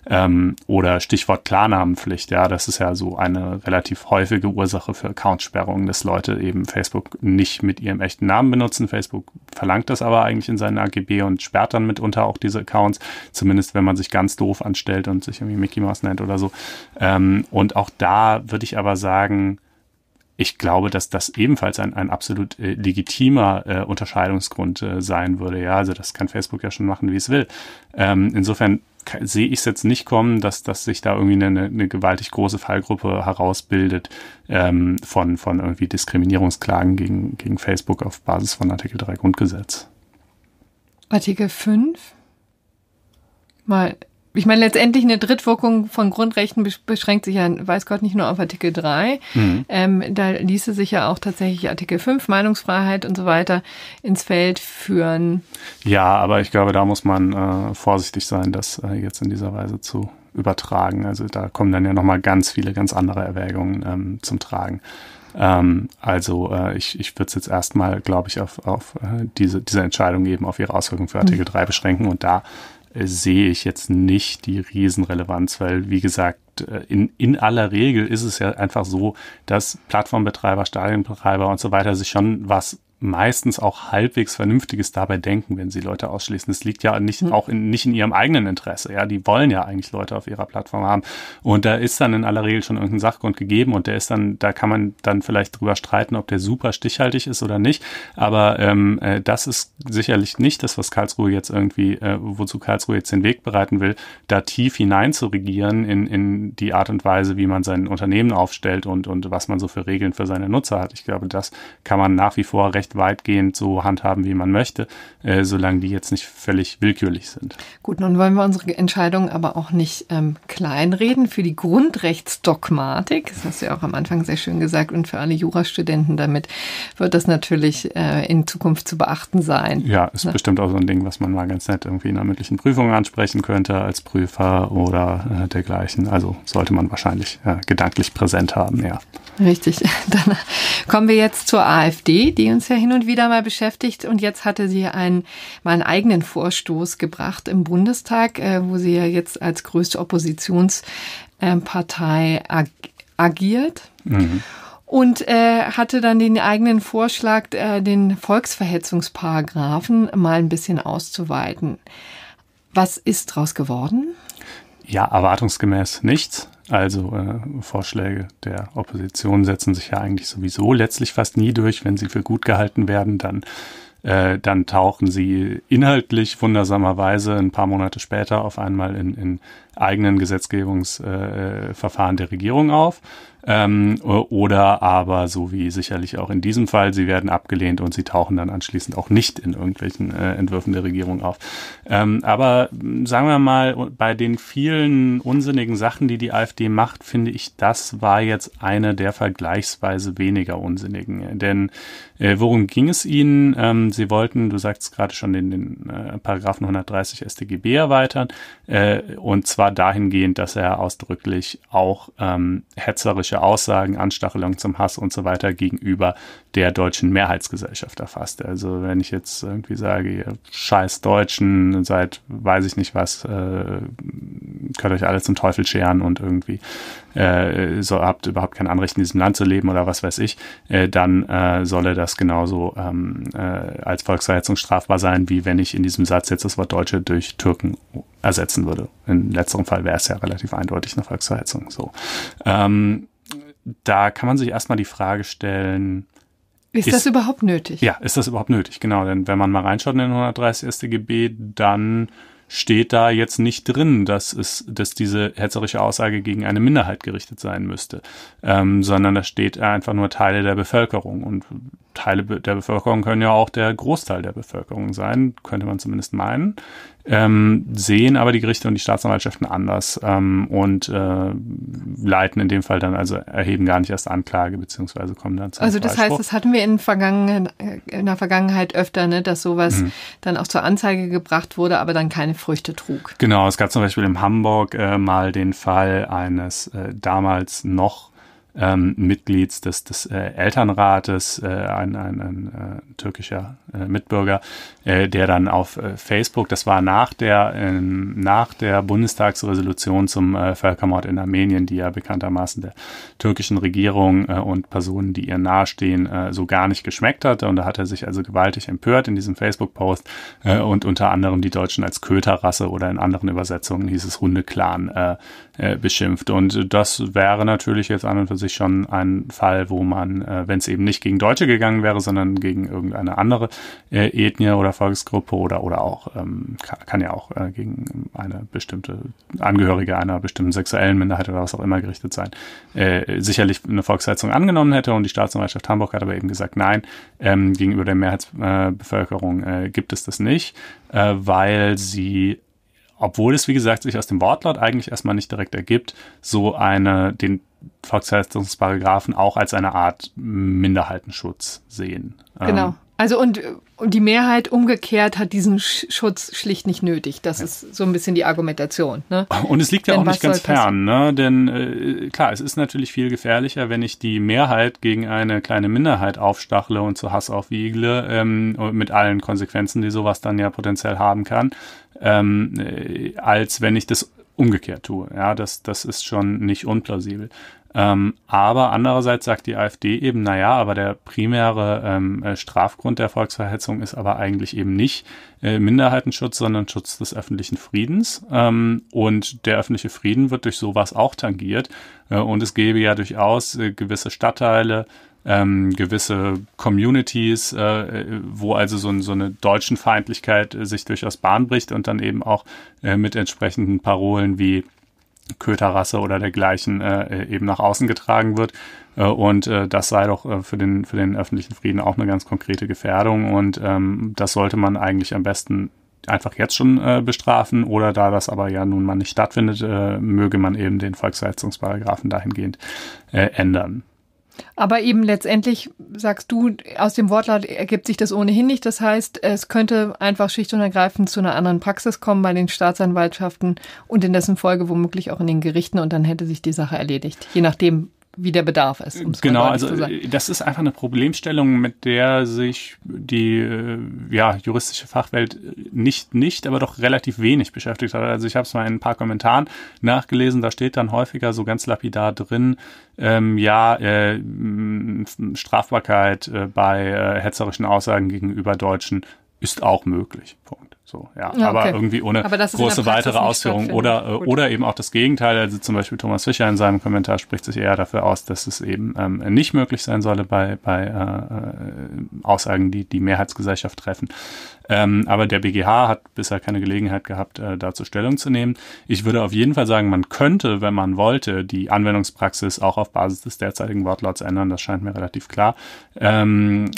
Ähm, oder Stichwort Klarnamenpflicht, ja, das ist ja so eine relativ häufige Ursache für Accountsperrungen, dass Leute eben Facebook nicht mit ihrem echten Namen benutzen. Facebook verlangt das aber eigentlich in seinen AGB und sperrt dann mitunter auch diese Accounts, zumindest wenn man sich ganz doof anstellt und sich irgendwie Mickey Mouse nennt oder so. Ähm, und auch da würde ich aber sagen, ich glaube, dass das ebenfalls ein, ein absolut äh, legitimer äh, Unterscheidungsgrund äh, sein würde. Ja, also das kann Facebook ja schon machen, wie es will. Ähm, insofern sehe ich es jetzt nicht kommen, dass, dass sich da irgendwie eine, eine gewaltig große Fallgruppe herausbildet ähm, von, von irgendwie Diskriminierungsklagen gegen, gegen Facebook auf Basis von Artikel 3 Grundgesetz. Artikel 5? Mal ich meine, letztendlich eine Drittwirkung von Grundrechten beschränkt sich ja, weiß Gott, nicht nur auf Artikel 3. Mhm. Ähm, da ließe sich ja auch tatsächlich Artikel 5, Meinungsfreiheit und so weiter, ins Feld führen. Ja, aber ich glaube, da muss man äh, vorsichtig sein, das äh, jetzt in dieser Weise zu übertragen. Also da kommen dann ja nochmal ganz viele ganz andere Erwägungen ähm, zum Tragen. Ähm, also äh, ich, ich würde es jetzt erstmal, glaube ich, auf, auf äh, diese, diese Entscheidung eben auf ihre Auswirkungen für Artikel 3 mhm. beschränken und da äh, sehe ich jetzt nicht die Riesenrelevanz, weil wie gesagt, äh, in, in aller Regel ist es ja einfach so, dass Plattformbetreiber, Stadionbetreiber und so weiter sich schon was meistens auch halbwegs Vernünftiges dabei denken, wenn sie Leute ausschließen. Es liegt ja nicht hm. auch in, nicht in ihrem eigenen Interesse. Ja, die wollen ja eigentlich Leute auf ihrer Plattform haben. Und da ist dann in aller Regel schon irgendein Sachgrund gegeben und der ist dann, da kann man dann vielleicht drüber streiten, ob der super stichhaltig ist oder nicht. Aber ähm, äh, das ist sicherlich nicht das, was Karlsruhe jetzt irgendwie, äh, wozu Karlsruhe jetzt den Weg bereiten will, da tief hinein zu regieren in, in die Art und Weise, wie man sein Unternehmen aufstellt und, und was man so für Regeln für seine Nutzer hat. Ich glaube, das kann man nach wie vor recht recht weitgehend so handhaben, wie man möchte, äh, solange die jetzt nicht völlig willkürlich sind. Gut, nun wollen wir unsere Entscheidung aber auch nicht ähm, kleinreden. Für die Grundrechtsdogmatik, das hast du ja auch am Anfang sehr schön gesagt, und für alle Jurastudenten damit wird das natürlich äh, in Zukunft zu beachten sein. Ja, ist ne? bestimmt auch so ein Ding, was man mal ganz nett irgendwie in einer mündlichen Prüfung ansprechen könnte als Prüfer oder äh, dergleichen. Also sollte man wahrscheinlich äh, gedanklich präsent haben, ja. Richtig. Dann kommen wir jetzt zur AfD, die uns ja hin und wieder mal beschäftigt und jetzt hatte sie einen, mal einen eigenen Vorstoß gebracht im Bundestag, äh, wo sie ja jetzt als größte Oppositionspartei ag agiert. Mhm. Und äh, hatte dann den eigenen Vorschlag, äh, den Volksverhetzungsparagraphen mal ein bisschen auszuweiten. Was ist draus geworden? Ja, erwartungsgemäß nichts. Also äh, Vorschläge der Opposition setzen sich ja eigentlich sowieso letztlich fast nie durch. Wenn sie für gut gehalten werden, dann, äh, dann tauchen sie inhaltlich wundersamerweise ein paar Monate später auf einmal in, in eigenen Gesetzgebungsverfahren äh, äh der Regierung auf. Ähm, oder aber so wie sicherlich auch in diesem Fall, sie werden abgelehnt und sie tauchen dann anschließend auch nicht in irgendwelchen äh, Entwürfen der Regierung auf. Ähm, aber sagen wir mal, bei den vielen unsinnigen Sachen, die die AfD macht, finde ich, das war jetzt eine der vergleichsweise weniger unsinnigen. Denn äh, worum ging es Ihnen? Ähm, sie wollten, du sagst gerade schon, den, den äh, Paragraphen 130 StGB erweitern. Äh, und zwar dahingehend, dass er ausdrücklich auch ähm, hetzerisch rassistische Aussagen, Anstachelung zum Hass und so weiter gegenüber der deutschen Mehrheitsgesellschaft erfasst. Also wenn ich jetzt irgendwie sage, ihr scheiß Deutschen, seid weiß ich nicht was, äh, könnt euch alle zum Teufel scheren und irgendwie äh, so, habt überhaupt kein Anrecht in diesem Land zu leben oder was weiß ich, äh, dann äh, solle das genauso ähm, äh, als Volksverhetzung strafbar sein, wie wenn ich in diesem Satz jetzt das Wort Deutsche durch Türken ersetzen würde. In letzterem Fall wäre es ja relativ eindeutig eine Volksverhetzung. So. Ähm, da kann man sich erstmal die Frage stellen, ist, ist, das überhaupt nötig? Ja, ist das überhaupt nötig? Genau, denn wenn man mal reinschaut in den 130. StGB, dann steht da jetzt nicht drin, dass es, dass diese hetzerische Aussage gegen eine Minderheit gerichtet sein müsste, ähm, sondern da steht einfach nur Teile der Bevölkerung und Teile der Bevölkerung können ja auch der Großteil der Bevölkerung sein, könnte man zumindest meinen ähm, sehen aber die Gerichte und die Staatsanwaltschaften anders ähm, und äh, leiten in dem Fall dann, also erheben gar nicht erst Anklage, beziehungsweise kommen dann zu. Also das Freispruch. heißt, das hatten wir in, Vergangen, in der Vergangenheit öfter, ne, dass sowas mhm. dann auch zur Anzeige gebracht wurde, aber dann keine Früchte trug. Genau, es gab zum Beispiel in Hamburg äh, mal den Fall eines äh, damals noch ähm, Mitglieds des, des äh, Elternrates, äh, ein, ein, ein äh, türkischer äh, Mitbürger, äh, der dann auf äh, Facebook, das war nach der, ähm, nach der Bundestagsresolution zum äh, Völkermord in Armenien, die ja bekanntermaßen der türkischen Regierung und Personen, die ihr nahestehen, so gar nicht geschmeckt hatte. Und da hat er sich also gewaltig empört in diesem Facebook-Post und unter anderem die Deutschen als Köterrasse oder in anderen Übersetzungen hieß es Hundeclan beschimpft. Und das wäre natürlich jetzt an und für sich schon ein Fall, wo man, wenn es eben nicht gegen Deutsche gegangen wäre, sondern gegen irgendeine andere Ethnie oder oder Volksgruppe oder, oder auch, ähm, kann, ja auch äh, gegen eine bestimmte Angehörige einer bestimmten sexuellen Minderheit oder was auch immer gerichtet sein, äh, sicherlich eine Volksheizung angenommen hätte. Und die Staatsanwaltschaft Hamburg hat aber eben gesagt, nein, ähm, gegenüber der Mehrheitsbevölkerung äh, gibt es das nicht, äh, weil sie obwohl es, wie gesagt, sich aus dem Wortlaut eigentlich erstmal nicht direkt ergibt, so eine, den Volksheizungsparagraphen auch als eine Art Minderheitenschutz sehen. Ähm, genau. Also und und die Mehrheit umgekehrt hat diesen Schutz schlicht nicht nötig. Das ja. ist so ein bisschen die Argumentation. Ne? Und es liegt ja auch nicht ganz fern, ne? denn äh, klar, es ist natürlich viel gefährlicher, wenn ich die Mehrheit gegen eine kleine Minderheit aufstachle und zu Hass aufwiegle, ähm, mit allen Konsequenzen, die sowas dann ja potenziell haben kann, ähm, äh, als wenn ich das umgekehrt tue. Ja, das, das ist schon nicht unplausibel. Ähm, aber andererseits sagt die AfD eben, naja, aber der primäre ähm, äh, Strafgrund der Volksverhetzung ist aber eigentlich eben nicht äh, Minderheitenschutz, sondern Schutz des öffentlichen Friedens. Ähm, und der öffentliche Frieden wird durch sowas auch tangiert. Äh, und es gäbe ja durchaus äh, gewisse Stadtteile, ähm, gewisse Communities, äh, wo also so, so eine deutschen Feindlichkeit äh, sich durchaus Bahn bricht und dann eben auch äh, mit entsprechenden Parolen wie Köterrasse oder dergleichen äh, äh, eben nach außen getragen wird. Äh, und äh, das sei doch äh, für, den, für den öffentlichen Frieden auch eine ganz konkrete Gefährdung. Und ähm, das sollte man eigentlich am besten einfach jetzt schon äh, bestrafen. Oder da das aber ja nun mal nicht stattfindet, äh, möge man eben den Volksverhetzungsparagraphen dahingehend äh, ändern. Aber eben letztendlich sagst du, aus dem Wortlaut ergibt sich das ohnehin nicht. Das heißt, es könnte einfach schlicht und ergreifend zu einer anderen Praxis kommen bei den Staatsanwaltschaften und in dessen Folge womöglich auch in den Gerichten und dann hätte sich die Sache erledigt, je nachdem, wie der Bedarf ist. Um genau, also äh, das ist einfach eine Problemstellung, mit der sich die äh, ja, juristische Fachwelt äh, nicht, nicht, aber doch relativ wenig beschäftigt hat. Also ich habe es mal in ein paar Kommentaren nachgelesen, da steht dann häufiger so ganz lapidar drin, ähm, ja, äh, Strafbarkeit äh, bei äh, hetzerischen Aussagen gegenüber Deutschen ist auch möglich. Punkt. So, ja. ja aber okay. irgendwie ohne große weitere Ausführungen. oder, Gut. oder eben auch das Gegenteil. Also zum Beispiel Thomas Fischer in seinem Kommentar spricht sich eher dafür aus, dass es eben ähm, nicht möglich sein solle bei, bei äh, äh Aussagen, die die Mehrheitsgesellschaft treffen. Ähm, aber der BGH hat bisher keine Gelegenheit gehabt, äh, dazu Stellung zu nehmen. Ich würde auf jeden Fall sagen, man könnte, wenn man wollte, die Anwendungspraxis auch auf Basis des derzeitigen Wortlauts ändern. Das scheint mir relativ klar. Ähm,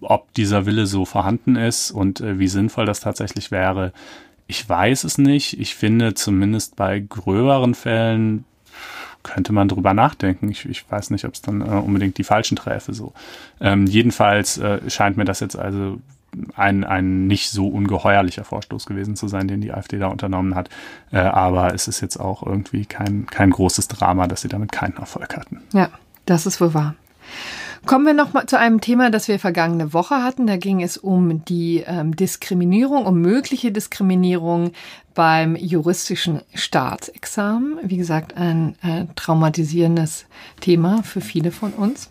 ob dieser Wille so vorhanden ist und äh, wie sinnvoll das tatsächlich wäre, ich weiß es nicht. Ich finde zumindest bei gröberen Fällen könnte man drüber nachdenken. Ich, ich weiß nicht, ob es dann äh, unbedingt die falschen träfe so. Ähm, jedenfalls äh, scheint mir das jetzt also ein, ein nicht so ungeheuerlicher Vorstoß gewesen zu sein, den die AfD da unternommen hat. Äh, aber es ist jetzt auch irgendwie kein, kein großes Drama, dass sie damit keinen Erfolg hatten. Ja, das ist wohl wahr. Kommen wir noch mal zu einem Thema, das wir vergangene Woche hatten. Da ging es um die ähm, Diskriminierung, um mögliche Diskriminierung beim juristischen Staatsexamen. Wie gesagt, ein äh, traumatisierendes Thema für viele von uns.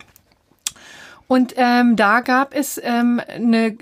Und ähm, da gab es ähm, eine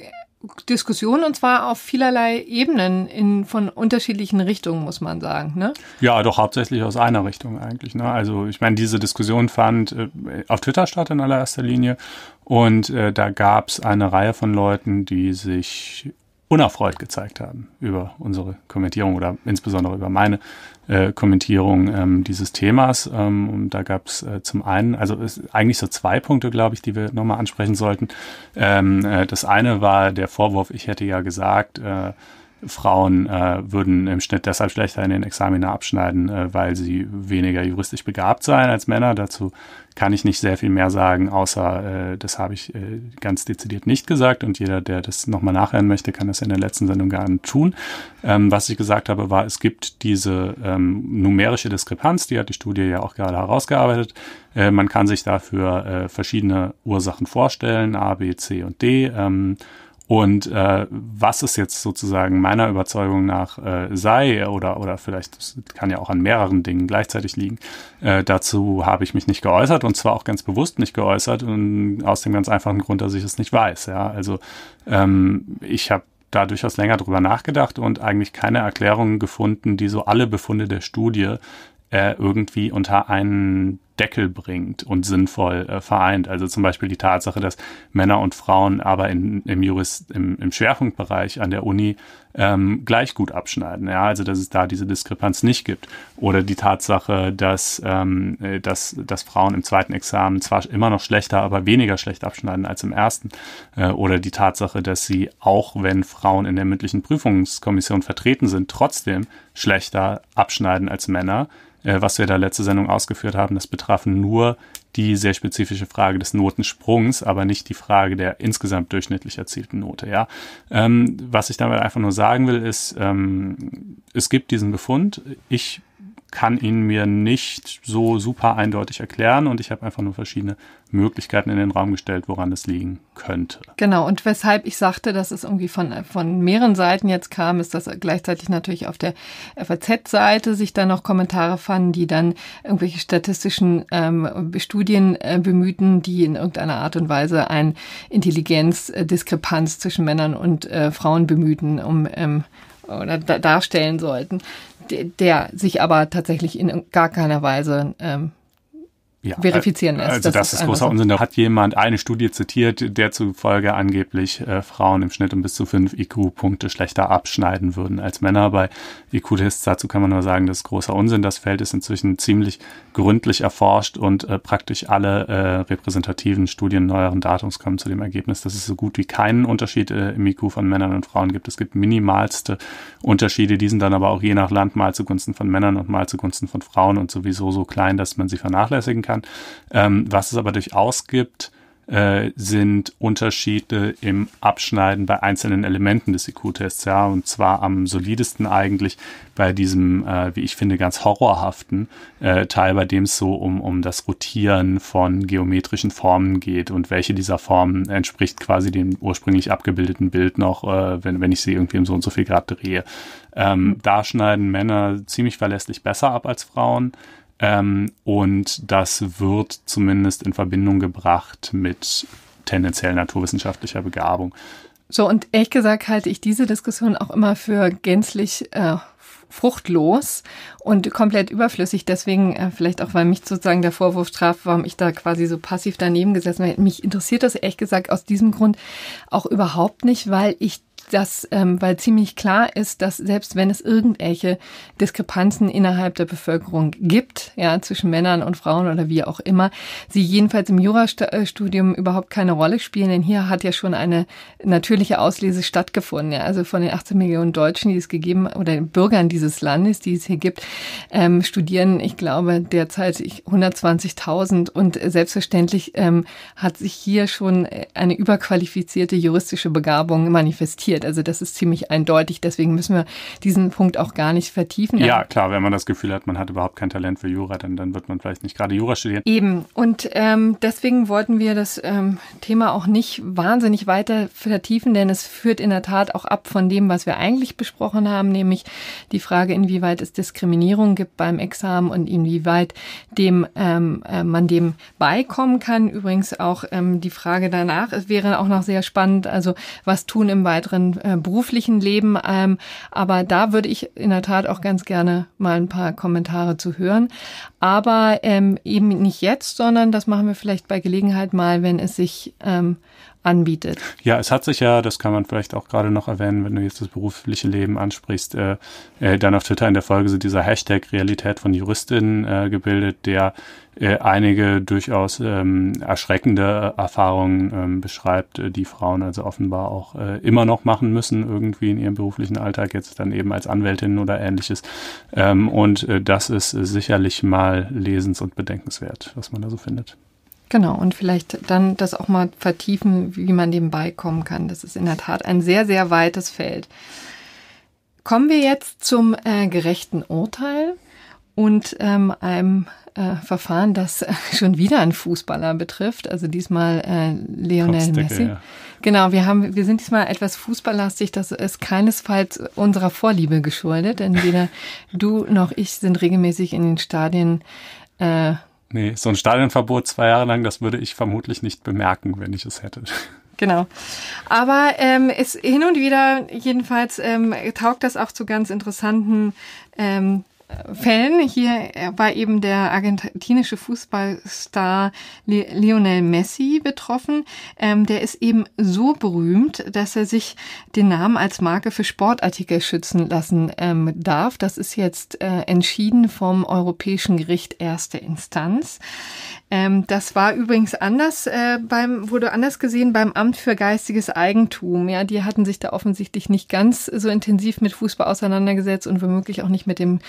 Diskussion und zwar auf vielerlei Ebenen in, von unterschiedlichen Richtungen, muss man sagen. Ne? Ja, doch hauptsächlich aus einer Richtung eigentlich. Ne? Also ich meine, diese Diskussion fand äh, auf Twitter statt in allererster Linie und äh, da gab es eine Reihe von Leuten, die sich unerfreut gezeigt haben über unsere Kommentierung oder insbesondere über meine äh, Kommentierung ähm, dieses Themas. Ähm, und da gab es äh, zum einen, also es, eigentlich so zwei Punkte, glaube ich, die wir nochmal ansprechen sollten. Ähm, äh, das eine war der Vorwurf, ich hätte ja gesagt, äh, Frauen äh, würden im Schnitt deshalb schlechter in den Examina abschneiden, äh, weil sie weniger juristisch begabt seien als Männer. Dazu kann ich nicht sehr viel mehr sagen, außer äh, das habe ich äh, ganz dezidiert nicht gesagt und jeder, der das nochmal nachhören möchte, kann das in der letzten Sendung gerne tun. Ähm, was ich gesagt habe, war, es gibt diese ähm, numerische Diskrepanz, die hat die Studie ja auch gerade herausgearbeitet. Äh, man kann sich dafür äh, verschiedene Ursachen vorstellen, A, B, C und D. Ähm, und äh, was es jetzt sozusagen meiner Überzeugung nach äh, sei, oder, oder vielleicht das kann ja auch an mehreren Dingen gleichzeitig liegen, äh, dazu habe ich mich nicht geäußert und zwar auch ganz bewusst nicht geäußert und aus dem ganz einfachen Grund, dass ich es nicht weiß. Ja? Also ähm, ich habe da durchaus länger drüber nachgedacht und eigentlich keine Erklärungen gefunden, die so alle Befunde der Studie äh, irgendwie unter einen Deckel bringt und sinnvoll äh, vereint. Also zum Beispiel die Tatsache, dass Männer und Frauen aber in, im, Jurist, im, im Schwerpunktbereich an der Uni ähm, gleich gut abschneiden. Ja? Also dass es da diese Diskrepanz nicht gibt. Oder die Tatsache, dass, ähm, äh, dass, dass Frauen im zweiten Examen zwar immer noch schlechter, aber weniger schlecht abschneiden als im ersten. Äh, oder die Tatsache, dass sie, auch wenn Frauen in der mündlichen Prüfungskommission vertreten sind, trotzdem schlechter abschneiden als Männer äh, was wir da letzte Sendung ausgeführt haben, das betraf nur die sehr spezifische Frage des Notensprungs, aber nicht die Frage der insgesamt durchschnittlich erzielten Note. Ja? Ähm, was ich damit einfach nur sagen will, ist, ähm, es gibt diesen Befund. Ich kann ihn mir nicht so super eindeutig erklären und ich habe einfach nur verschiedene Möglichkeiten in den Raum gestellt, woran es liegen könnte. Genau, und weshalb ich sagte, dass es irgendwie von, von mehreren Seiten jetzt kam, ist, dass gleichzeitig natürlich auf der FAZ-Seite sich dann noch Kommentare fanden, die dann irgendwelche statistischen ähm, Studien äh, bemühten, die in irgendeiner Art und Weise eine Intelligenzdiskrepanz äh, zwischen Männern und äh, Frauen bemühten, um ähm, oder da darstellen sollten der sich aber tatsächlich in gar keiner Weise ähm, ja, verifizieren äh, lässt. Also das, das ist großer Unsinn. Da hat jemand eine Studie zitiert, der zufolge angeblich äh, Frauen im Schnitt um bis zu fünf IQ-Punkte schlechter abschneiden würden als Männer. Bei IQ-Tests dazu kann man nur sagen, das ist großer Unsinn. Das Feld ist inzwischen ziemlich gründlich erforscht und äh, praktisch alle äh, repräsentativen Studien neueren Datums kommen zu dem Ergebnis, dass es so gut wie keinen Unterschied äh, im IQ von Männern und Frauen gibt. Es gibt minimalste Unterschiede, die sind dann aber auch je nach Land mal zugunsten von Männern und mal zugunsten von Frauen und sowieso so klein, dass man sie vernachlässigen kann kann. Ähm, was es aber durchaus gibt, äh, sind Unterschiede im Abschneiden bei einzelnen Elementen des IQ-Tests, ja, und zwar am solidesten eigentlich bei diesem, äh, wie ich finde, ganz horrorhaften äh, Teil, bei dem es so um, um das Rotieren von geometrischen Formen geht und welche dieser Formen entspricht quasi dem ursprünglich abgebildeten Bild noch, äh, wenn, wenn ich sie irgendwie um so und so viel Grad drehe. Ähm, hm. da schneiden Männer ziemlich verlässlich besser ab als Frauen. Ähm, und das wird zumindest in Verbindung gebracht mit tendenziell naturwissenschaftlicher Begabung. So, und ehrlich gesagt halte ich diese Diskussion auch immer für gänzlich äh, fruchtlos und komplett überflüssig. Deswegen äh, vielleicht auch, weil mich sozusagen der Vorwurf traf, warum ich da quasi so passiv daneben gesessen habe. Mich interessiert das ehrlich gesagt aus diesem Grund auch überhaupt nicht, weil ich dass, ähm, weil ziemlich klar ist, dass selbst wenn es irgendwelche Diskrepanzen innerhalb der Bevölkerung gibt, ja, zwischen Männern und Frauen oder wie auch immer, sie jedenfalls im Jurastudium überhaupt keine Rolle spielen, denn hier hat ja schon eine natürliche Auslese stattgefunden, ja, also von den 18 Millionen Deutschen, die es gegeben, oder Bürgern dieses Landes, die es hier gibt, ähm, studieren, ich glaube, derzeit 120.000 und selbstverständlich ähm, hat sich hier schon eine überqualifizierte juristische Begabung manifestiert passiert. Also das ist ziemlich eindeutig. Deswegen müssen wir diesen Punkt auch gar nicht vertiefen. Ja, klar, wenn man das Gefühl hat, man hat überhaupt kein Talent für Jura, dann, dann wird man vielleicht nicht gerade Jura studieren. Eben. Und ähm, deswegen wollten wir das ähm, Thema auch nicht wahnsinnig weiter vertiefen, denn es führt in der Tat auch ab von dem, was wir eigentlich besprochen haben, nämlich die Frage, inwieweit es Diskriminierung gibt beim Examen und inwieweit dem ähm, äh, man dem beikommen kann. Übrigens auch ähm, die Frage danach wäre auch noch sehr spannend. Also was tun im weiteren und äh, beruflichen Leben. Ähm, aber da würde ich in der Tat auch ganz gerne mal ein paar Kommentare zu hören. Aber ähm, eben nicht jetzt, sondern das machen wir vielleicht bei Gelegenheit mal, wenn es sich ähm, anbietet. Ja, es hat sich ja, das kann man vielleicht auch gerade noch erwähnen, wenn du jetzt das berufliche Leben ansprichst, äh, äh, dann auf Twitter in der Folge so dieser Hashtag Realität von Juristinnen äh, gebildet, der äh, einige durchaus ähm, erschreckende Erfahrungen ähm, beschreibt, äh, die Frauen also offenbar auch äh, immer noch machen müssen, irgendwie in ihrem beruflichen Alltag, jetzt dann eben als Anwältinnen oder ähnliches. Ähm, und äh, das ist sicherlich mal lesens- und bedenkenswert, was man da so findet. Genau, und vielleicht dann das auch mal vertiefen, wie man dem beikommen kann. Das ist in der Tat ein sehr, sehr weites Feld. Kommen wir jetzt zum äh, gerechten Urteil und ähm, einem äh, Verfahren, das äh, schon wieder einen Fußballer betrifft, also diesmal äh, Lionel Messi. Ja. Genau, wir haben, wir sind diesmal etwas fußballlastig, das ist keinesfalls unserer Vorliebe geschuldet, denn weder du noch ich sind regelmäßig in den Stadien äh, Nee, so ein Stadionverbot zwei Jahre lang, das würde ich vermutlich nicht bemerken, wenn ich es hätte. Genau. Aber ähm, ist hin und wieder jedenfalls ähm, taugt das auch zu ganz interessanten ähm, Fällen. Hier war eben der argentinische Fußballstar Lionel Messi betroffen. Ähm, der ist eben so berühmt, dass er sich den Namen als Marke für Sportartikel schützen lassen ähm, darf. Das ist jetzt äh, entschieden vom Europäischen Gericht erste Instanz. Ähm, das war übrigens anders äh, beim, wurde anders gesehen beim Amt für geistiges Eigentum. Ja, die hatten sich da offensichtlich nicht ganz so intensiv mit Fußball auseinandergesetzt und womöglich auch nicht mit dem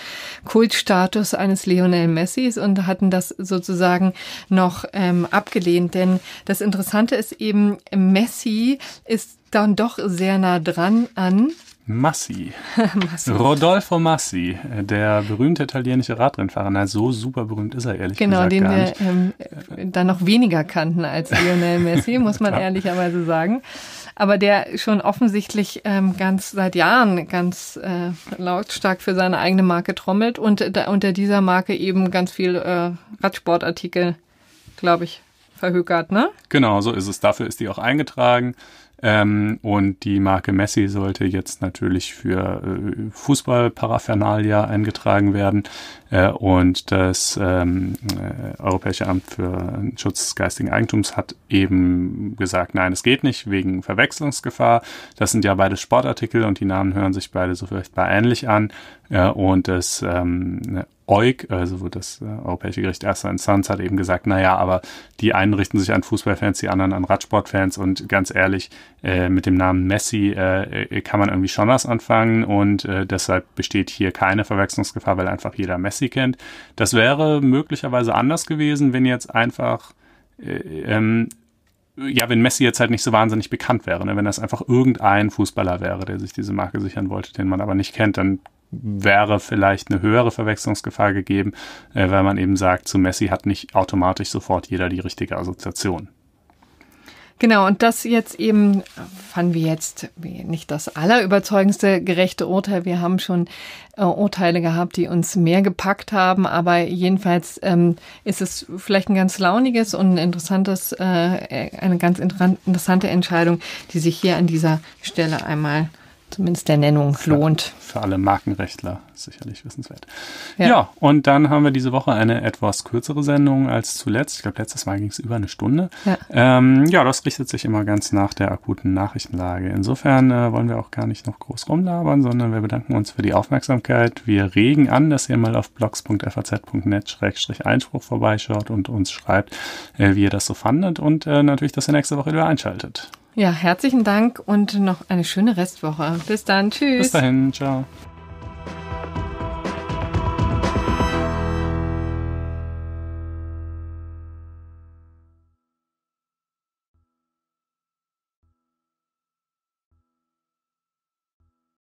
Kultstatus eines Lionel Messis und hatten das sozusagen noch ähm, abgelehnt. Denn das Interessante ist eben, Messi ist dann doch sehr nah dran an Massi. Massi. Rodolfo Massi, der berühmte italienische Radrennfahrer. Na, so super berühmt ist er ehrlich genau, gesagt. Genau, den wir ähm, dann noch weniger kannten als Lionel Messi, muss man ehrlicherweise sagen aber der schon offensichtlich ähm, ganz seit Jahren ganz äh, lautstark für seine eigene Marke trommelt und da, unter dieser Marke eben ganz viel äh, Radsportartikel, glaube ich, verhökert, ne? Genau, so ist es. Dafür ist die auch eingetragen. Ähm, und die Marke Messi sollte jetzt natürlich für äh, Fußballparaphernalia eingetragen werden. Äh, und das ähm, äh, Europäische Amt für Schutz geistigen Eigentums hat eben gesagt, nein, es geht nicht wegen Verwechslungsgefahr. Das sind ja beide Sportartikel und die Namen hören sich beide so vielleicht bei ähnlich an. Äh, und das ähm, EUG, also das äh, Europäische Gericht erster Instanz, hat eben gesagt, naja, aber die einen richten sich an Fußballfans, die anderen an Radsportfans und ganz ehrlich, äh, mit dem Namen Messi äh, kann man irgendwie schon was anfangen und äh, deshalb besteht hier keine Verwechslungsgefahr, weil einfach jeder Messi kennt. Das wäre möglicherweise anders gewesen, wenn jetzt einfach äh, ähm, ja, wenn Messi jetzt halt nicht so wahnsinnig bekannt wäre, ne? wenn das einfach irgendein Fußballer wäre, der sich diese Marke sichern wollte, den man aber nicht kennt, dann wäre vielleicht eine höhere Verwechslungsgefahr gegeben, äh, weil man eben sagt, zu Messi hat nicht automatisch sofort jeder die richtige Assoziation. Genau, und das jetzt eben fanden wir jetzt nicht das allerüberzeugendste gerechte Urteil. Wir haben schon äh, Urteile gehabt, die uns mehr gepackt haben, aber jedenfalls ähm, ist es vielleicht ein ganz launiges und ein interessantes, äh, eine ganz interessante Entscheidung, die sich hier an dieser Stelle einmal äh, zumindest der Nennung lohnt. Für, für alle Markenrechtler sicherlich wissenswert. Ja. ja. und dann haben wir diese Woche eine etwas kürzere Sendung als zuletzt. Ich glaube, letztes Mal ging es über eine Stunde. Ja. Ähm, ja. das richtet sich immer ganz nach der akuten Nachrichtenlage. Insofern äh, wollen wir auch gar nicht noch groß rumlabern, sondern wir bedanken uns für die Aufmerksamkeit. Wir regen an, dass ihr mal auf blogs.faz.net-einspruch vorbeischaut und uns schreibt, äh, wie ihr das so fandet und äh, natürlich, dass ihr nächste Woche wieder einschaltet. Ja, herzlichen Dank und noch eine schöne Restwoche. Bis dann. Tschüss. Bis dahin. Ciao.